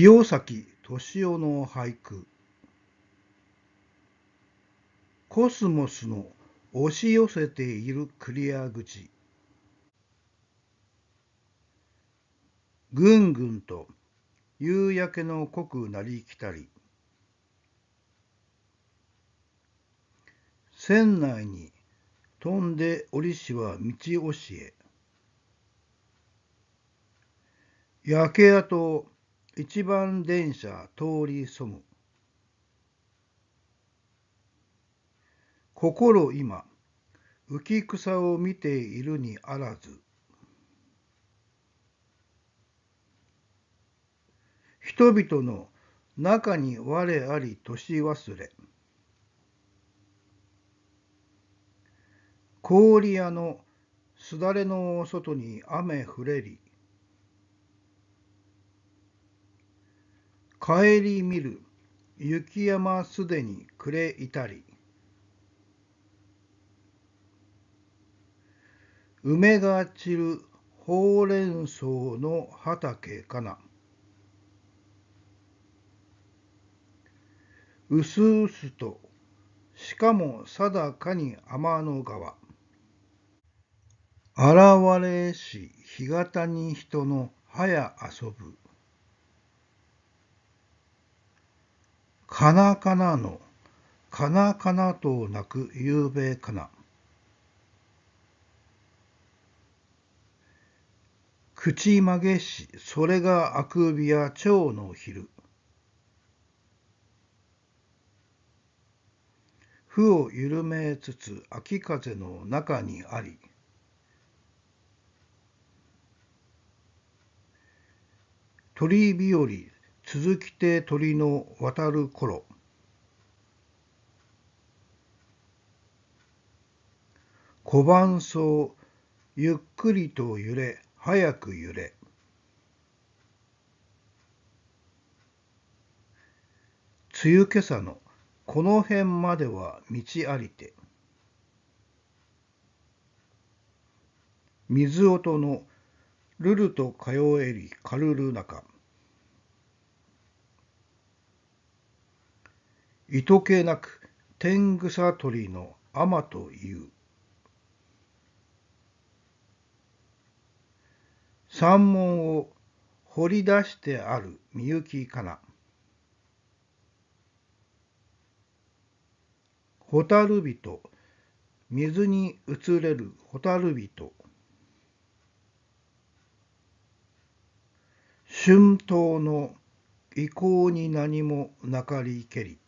清崎敏夫の俳句コスモスの押し寄せているクリア口ぐんぐんと夕焼けの濃くなりきたり船内に飛んで折しは道押しへ焼け跡一番電車通りそむ心今浮草を見ているにあらず人々の中に我あり年忘れ氷屋のすだれの外に雨降れり帰り見る雪山すでに暮れいたり梅が散るほうれん草の畑かなうすうすとしかも定かに天の川現れし干潟に人の早遊ぶかなかなの、かなかなとなくゆうべかな。口曲げし、それがあくびや蝶の昼。負を緩めつつ秋風の中にあり。鳥日和続きて鳥の渡る頃小判草ゆっくりと揺れ早く揺れ梅雨今朝のこの辺までは道ありて水音のルルと通えりかるる中糸気なく天草鳥の天という。山門を掘り出してあるみゆきかな。蛍人、水に映れる蛍人。春闘の意向に何もなかりけり。